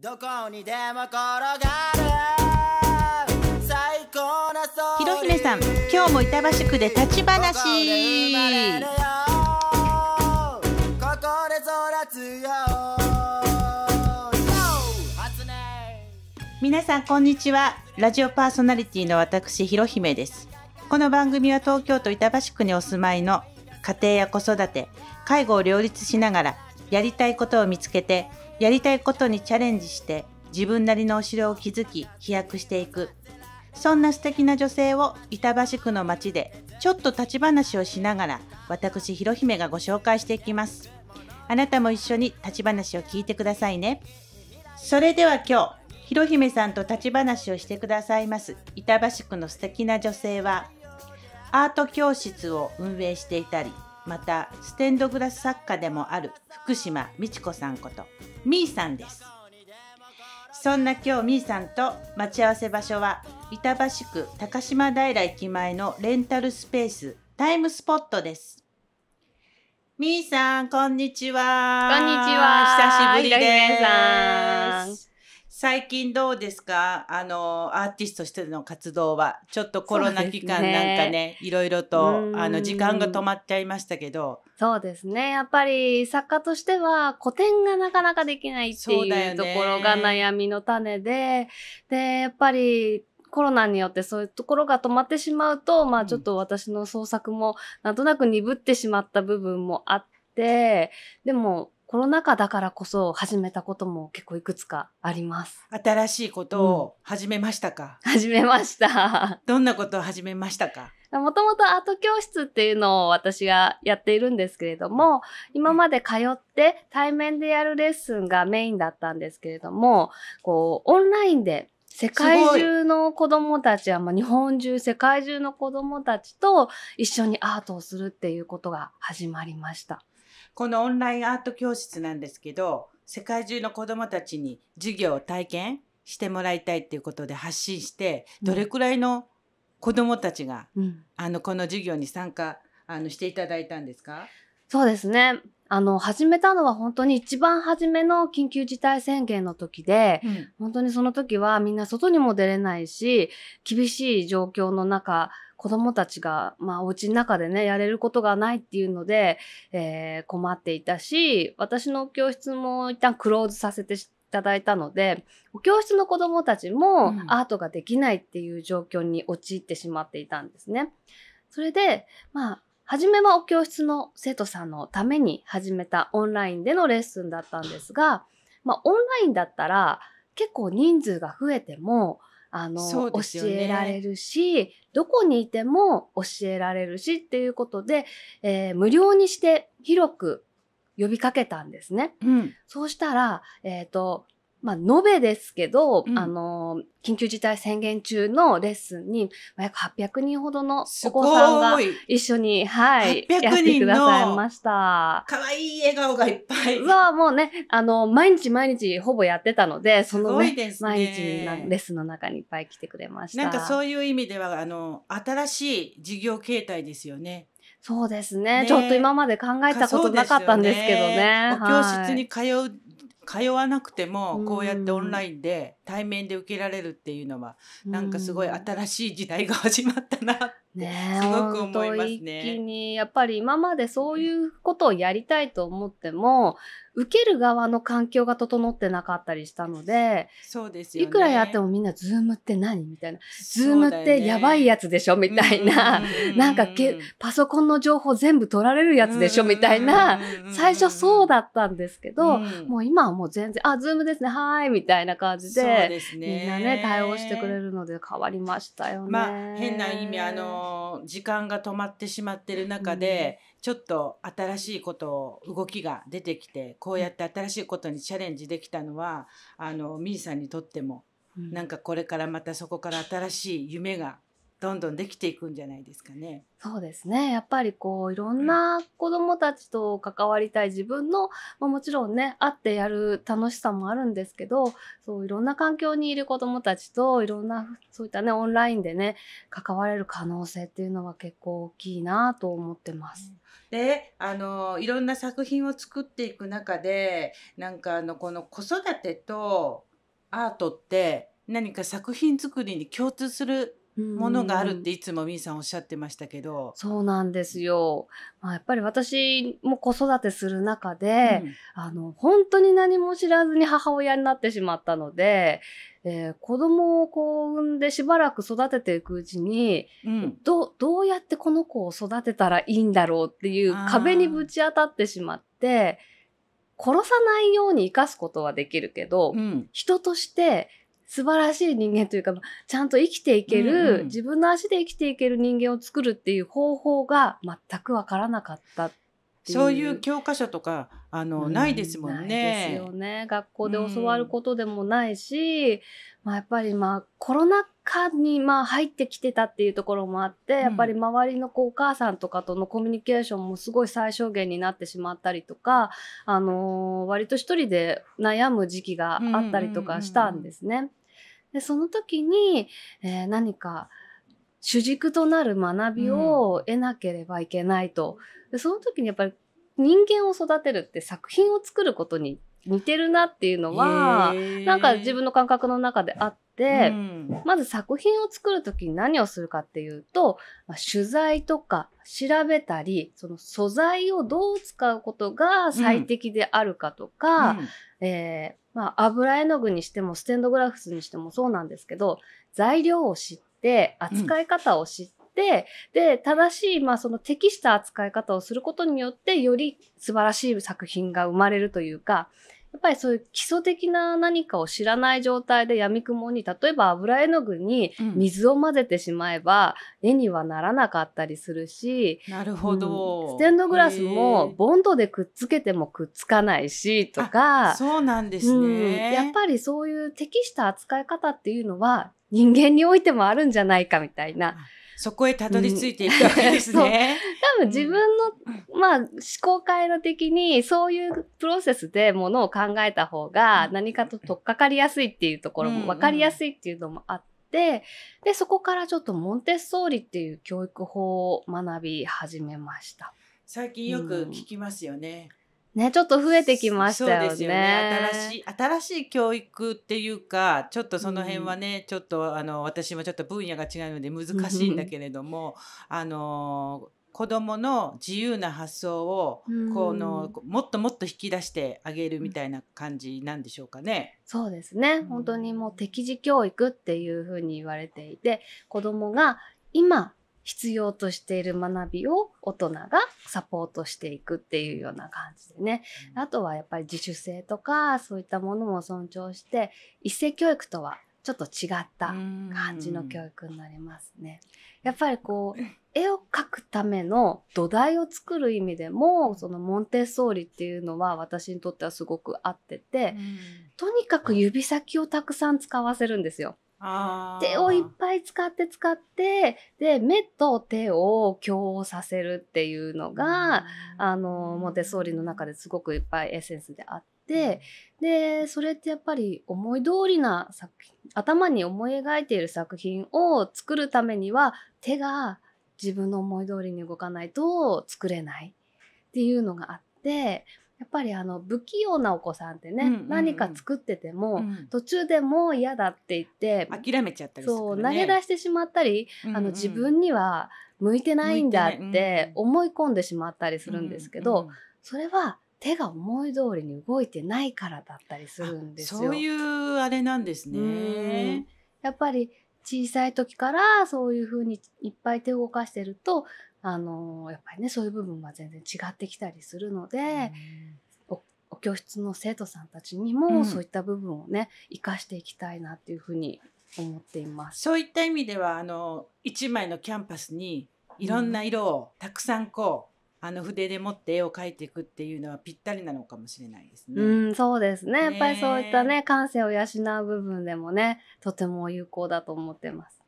どこにでも転がる最高なひろひねさん今日も板橋区で立ち話皆さんこんにちはラジオパーソナリティの私ひろひめですこの番組は東京都板橋区にお住まいの家庭や子育て介護を両立しながらやりたいことを見つけてやりたいことにチャレンジして自分なりのお城を築き飛躍していくそんな素敵な女性を板橋区の街でちょっと立ち話をしながら私ひろひめがご紹介していきますあなたも一緒に立ち話を聞いてくださいねそれでは今日ひろひめさんと立ち話をしてくださいます板橋区の素敵な女性はアート教室を運営していたりまたステンドグラス作家でもある福島美智子さんことみーさんですそんな今日みーさんと待ち合わせ場所は板橋区高島平駅前のレンタルスペースタイムスポットですみーさんこんにちはこんにちは久しぶりです最近どうですかあのアーティストとしての活動はちょっとコロナ期間なんかね、ね、いろいろとあの時間が止まっちゃいましたけどそうですねやっぱり作家としては個展がなかなかできないっていうところが悩みの種で、でやっぱりコロナによってそういうところが止まってしまうと、まあちょっと私の創作もなんとなく鈍ってしまった部分もあって、でもコロナ禍だからこそ始めたことも結構いくつかあります。新しいことを始めましたか、うん、始めました。どんなことを始めましたかもともとアート教室っていうのを私がやっているんですけれども、今まで通って対面でやるレッスンがメインだったんですけれども、こう、オンラインで世界中の子供たちは、まあ、日本中、世界中の子供たちと一緒にアートをするっていうことが始まりました。このオンラインアート教室なんですけど世界中の子どもたちに授業を体験してもらいたいっていうことで発信してどれくらいの子どもたちが、うん、あのこの授業に参加あのしていただいたんですかそうですねあの、始めたのは本当に一番初めの緊急事態宣言の時で、うん、本当にその時はみんな外にも出れないし、厳しい状況の中子供たちが、まあ、お家の中でね、やれることがないっていうので、えー、困っていたし、私の教室も一旦クローズさせていただいたので、教室の子供たちもアートができないっていう状況に陥ってしまっていたんですね。それで、まあ、初めはお教室の生徒さんのために始めたオンラインでのレッスンだったんですが、まあ、オンラインだったら結構人数が増えてもあの、ね、教えられるし、どこにいても教えられるしっていうことで、えー、無料にして広く呼びかけたんですね。うん、そうしたら、えっ、ー、と、まあ、延べですけど、うん、あの、緊急事態宣言中のレッスンに、約800人ほどのお子さんが一緒に、はい、やってくださいました。かわいい笑顔がいっぱい。は、もうね、あの、毎日毎日ほぼやってたので、その、ねね、毎日レッスンの中にいっぱい来てくれました。なんかそういう意味では、あの、新しい事業形態ですよね。そうですね、ね、ちょっと今まで考えたことなかったんですけどね。ねお教室に通う通わなくてもこうやってオンラインで対面で受けられるっていうのは、うん、なんかすごい新しい時代が始まったなって、ね、すごく思いますね。一気にやっぱり今までそういうことをやりたいと思っても、受ける側の環境が整ってなかったりしたのでそうですよ、ね、いくらやってもみんな「ズームって何?」みたいな「ズームってやばいやつでしょ」みたいな、ね、なんかけパソコンの情報全部取られるやつでしょみたいな最初そうだったんですけど、うん、もう今はもう全然「あズームですねはい」みたいな感じで。みんなね対応してくれるので変わりましたよね。まあ、変な意味あの時間が止まってしまってる中で、うん、ちょっと新しいことを動きが出てきてこうやって新しいことにチャレンジできたのはあのミーさんにとっても、うん、なんかこれからまたそこから新しい夢がどんどんできていくんじゃないですかね。そうですねやっぱりこういろんな子どもたちと関わりたい自分の、まあ、もちろんね会ってやる楽しさもあるんですけどそういろんな環境にいる子どもたちといろんなそういったねオンラインでね関われる可能性っていうのは結構大きいなと思ってます。であのいろんな作品を作っていく中でなんかあのこの子育てとアートって何か作品作りに共通するものがあるっていつもみーさんおっしゃってましたけど。そうなんですよ。まあ、やっぱり私も子育てする中で、うん、あの、本当に何も知らずに母親になってしまったので、えー、子供をこう産んでしばらく育てていくうちに、うん、どどうやってこの子を育てたらいいんだろうっていう壁にぶち当たってしまって、殺さないように生かすことはできるけど、うん、人として素晴らしい人間というか、ちゃんと生きていける、うんうん、自分の足で生きていける人間を作るっていう方法が全くわからなかったそういう教科書とかあの、うん、ないですもんね。ですよね。学校で教わることでもないし、うん、まあ、やっぱりまあコロナ禍にまあ入ってきてたっていうところもあって、やっぱり周りのこうお母さんとかとのコミュニケーションもすごい最小限になってしまったりとか、あのー、割と一人で悩む時期があったりとかしたんですね。で、その時に、えー、何か主軸となる学びを得なければいけないと。でその時にやっぱり人間を育てるって作品を作ることに似てるなっていうのは、なんか自分の感覚の中であって、うん、まず作品を作る時に何をするかっていうと、まあ、取材とか調べたり、その素材をどう使うことが最適であるかとか、うんうん、えーまあ、油絵の具にしてもステンドグラフスにしてもそうなんですけど材料を知って扱い方を知って、うんで、で、正しい、まあ、その適した扱い方をすることによって、より素晴らしい作品が生まれるというか、やっぱりそういう基礎的な何かを知らない状態で闇雲に、例えば油絵の具に水を混ぜてしまえば、絵にはならなかったりするし、なるほど、うん、ステンドグラスもボンドでくっつけてもくっつかないし、とか、そうなんですね、うん、やっぱりそういう適した扱い方っていうのは人間においてもあるんじゃないかみたいな。そこへたどり着いていくわけですね。うん、多分自分の、まあ、思考回路的にそういうプロセスでものを考えた方が何かと取っかかりやすいっていうところも分かりやすいっていうのもあって。でそこからちょっとモンテッソーリっていう教育法を学び始めました最近よく聞きますよね、ね、ちょっと増えてきましたよね。そうですよね新しい新しい教育っていうかちょっとその辺はね、うん、ちょっとあの私もちょっと分野が違うので難しいんだけれども、あの子どもの自由な発想を、うん、このもっともっと引き出してあげるみたいな感じなんでしょうかね。そうですね、本当にもう適時教育っていうふうに言われていて子どもが今必要としている学びを大人がサポートしていくっていうような感じでね、あとはやっぱり自主性とかそういったものも尊重して一斉教育とはちょっと違った感じの教育になりますね。やっぱりこう絵を描くための土台を作る意味でもそのモンテッソーリっていうのは私にとってはすごく合ってて、とにかく指先をたくさん使わせるんですよ。手をいっぱい使って使ってで目と手を共応させるっていうのが、うん、あのモテの中ですごくいっぱいエッセンスであって、うん、でそれってやっぱり思い通りな作品頭に思い描いている作品を作るためには手が自分の思い通りに動かないと作れないっていうのがあって。やっぱりあの不器用なお子さんってね、うんうん何か作ってても、うん、途中でもう嫌だって言って諦めちゃったり、ね、そう投げ出してしまったり、うんうん、あの自分には向いてないんだって思い込んでしまったりするんですけど、うんうん、それは手が思い通りに動いてないからだったりするんですよ。そういうあれなんですね。やっぱり小さい時からそういうふうにいっぱい手を動かしてると、あのやっぱりねそういう部分は全然違ってきたりするので、うん、お教室の生徒さんたちにもそういった部分をね生かしていきたいなっていうふうに思っています。そういった意味ではあの一枚のキャンパスにいろんな色をたくさんこう、あの筆でもって絵を描いていくっていうのはぴったりなのかもしれないですね。うん、そうですね。やっぱりそういったね、感性を養う部分でもね、とても有効だと思ってます。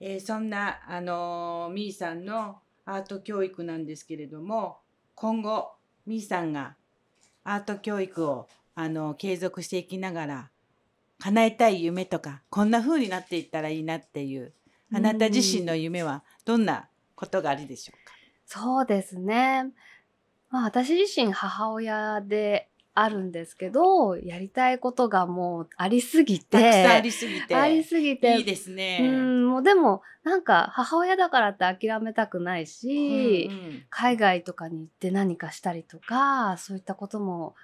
えー、そんな、あのー、みーさんのアート教育なんですけれども、今後、みーさんがアート教育を、あのー、継続していきながら、叶えたい夢とか、こんな風になっていったらいいなっていう、あなた自身の夢はどんなことがありでしょううんそうですね。まあ私自身母親であるんですけど、やりたいことがもうありすぎて。ありすぎて。ありすぎて。いいですね。うん、もうでも、なんか母親だからって諦めたくないし、うんうん、海外とかに行って何かしたりとか、そういったことも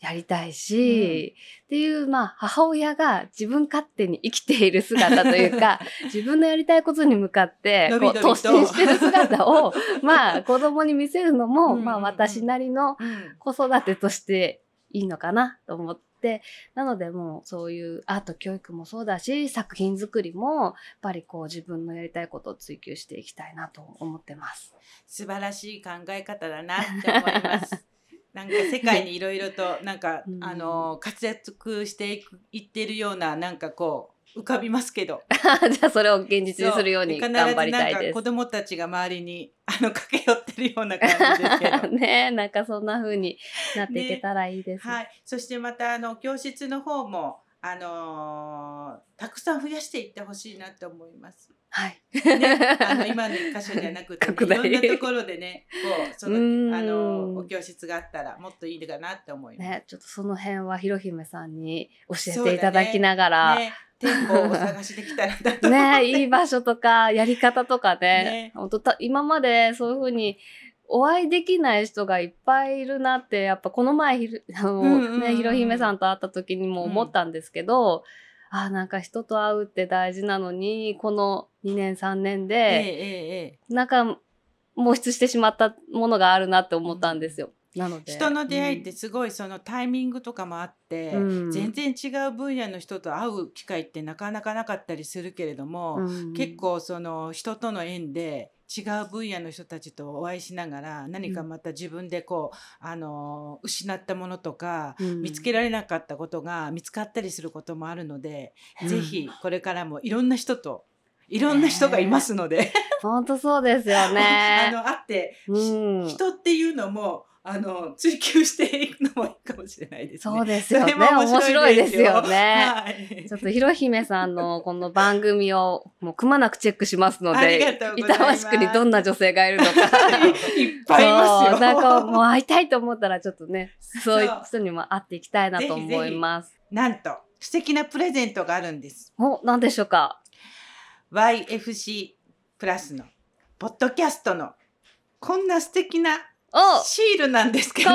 やりたいし、うん、っていう、まあ、母親が自分勝手に生きている姿というか、自分のやりたいことに向かって、こう、突進してる姿を、まあ、子供に見せるのも、まあ、私なりの子育てとしていいのかなと思って、なのでもう、そういうアート教育もそうだし、作品作りも、やっぱりこう、自分のやりたいことを追求していきたいなと思ってます。素晴らしい考え方だなって思います。なんか世界にいろいろとなんか、うん、あの活躍していくいってるようななんかこう浮かびますけど じゃあそれを現実にするように頑張りたいです子供たちが周りにあの駆け寄ってるような感じですけどねなんかそんな風になっていけたらいいです、ね、はい、そしてまたあの教室の方もあのー、たくさん増やしていってほしいなと思います。はい。ね、あの今の箇所じゃなくて、ね、いろんなところでね、こうそのあのお教室があったらもっといいかなって思います。ね、ちょっとその辺はひろひめさんに教えていただきながら。店舗を探しできたらだとねいい場所とかやり方とかね本当た今までそういうふうにお会いできない人がいっぱいいるなってやっぱこの前ひろ,、あのね、ひろひめさんと会った時にも思ったんですけど、うんあなんか人と会うって大事なのにこの2年3年で、なんか喪失してしまったものがあるなって思ったんですよ。なので人の出会いってすごいそのタイミングとかもあって、うん、全然違う分野の人と会う機会ってなかなかなかったりするけれども、うん、結構その人との縁で違う分野の人たちとお会いしながら何かまた自分でこう、あの失ったものとか、見つけられなかったことが見つかったりすることもあるので、うん、ぜひこれからもいろんな人といろんな人がいますので、えー、本当そうですよね。あの、あって、うん、人っていうのも、あの追求していくのもいいかもしれないですね。そうですよね。面白いですよね。はい、ちょっとひろさんのこの番組をもうくまなくチェックしますので、板橋区にどんな女性がいるのかいっぱいいますよ。なんかもう会いたいと思ったらちょっとね、そういう人にも会っていきたいなと思います。ぜひぜひなんと素敵なプレゼントがあるんです。お、なんでしょうか。YFC プラスのポッドキャストのこんな素敵なおシールなんですけど、いい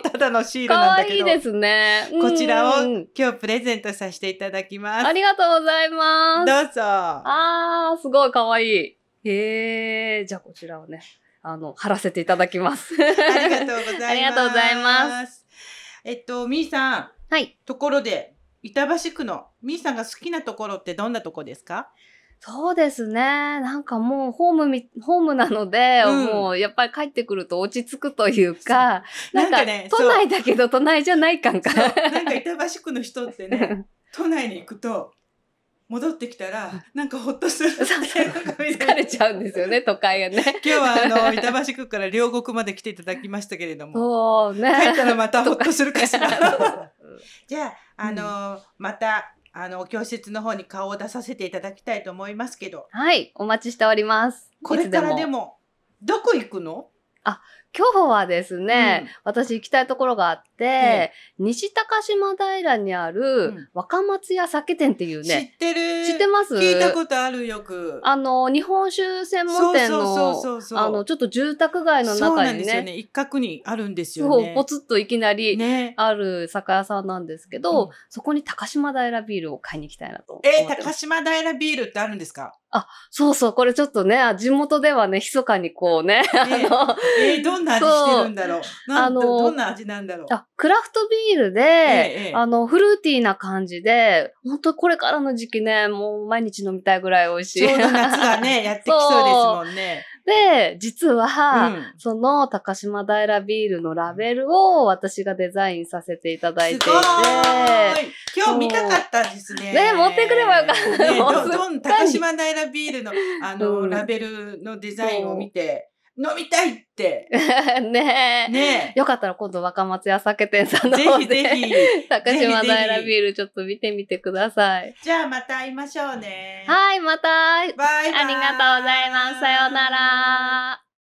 ただのシールなんだけど。いいですね。こちらを今日プレゼントさせていただきます。ありがとうございます。どうぞ。あー、すごいかわいい。へえ、じゃあこちらをね、あの、貼らせていただきます。ありがとうございます。ありがとうございます。えっと、みーさん。はい。ところで、板橋区のみーさんが好きなところってどんなとこですかそうですね。なんかもうホームみ、ホームなので、うん、もうやっぱり帰ってくると落ち着くというか、なんかね、都内だけど都内じゃない感か。なんか板橋区の人ってね、都内に行くと、戻ってきたら、なんかほっとする。疲れちゃうんですよね、都会がね。今日はあの、板橋区から両国まで来ていただきましたけれども。ね。帰ったらまたほっとするかしら。じゃあ、あの、また、あの教室の方に顔を出させていただきたいと思いますけどはいお待ちしておりますこれからでもどこ行くのあ今日はですね、うん、私行きたいところがあって、ね、西高島平にある若松屋酒店っていうね。知ってる知ってます聞いたことあるよく。あの、日本酒専門店の、あの、ちょっと住宅街の中にね。そうね。一角にあるんですよね。ポツッといきなりある酒屋さんなんですけど、ねそこに高島平ビールを買いに行きたいなとえー、高島平ビールってあるんですかあ、そうそう、これちょっとね、地元ではね、密かにこうね、えー、あの、えー、どんな味してるんだろう。あのどんな味なんだろう。クラフトビールで、ええ、あの、フルーティーな感じで、本当これからの時期ね、もう毎日飲みたいぐらい美味しい。ちょうど夏がね、やってきそうですもんね。で、実は、うん、その高島平ビールのラベルを私がデザインさせていただいていて。今日見たかったですね。ね、持ってくればよかった。ね、どどん高島平ビールのあの、うん、ラベルのデザインを見て。飲みたいって。ねえ。ねえ。よかったら今度若松屋酒店さんの方で。ぜひぜひ。高島平ビールちょっと見てみてください。じゃあまた会いましょうね。はい、また。バイバイ。ありがとうございます。さようなら。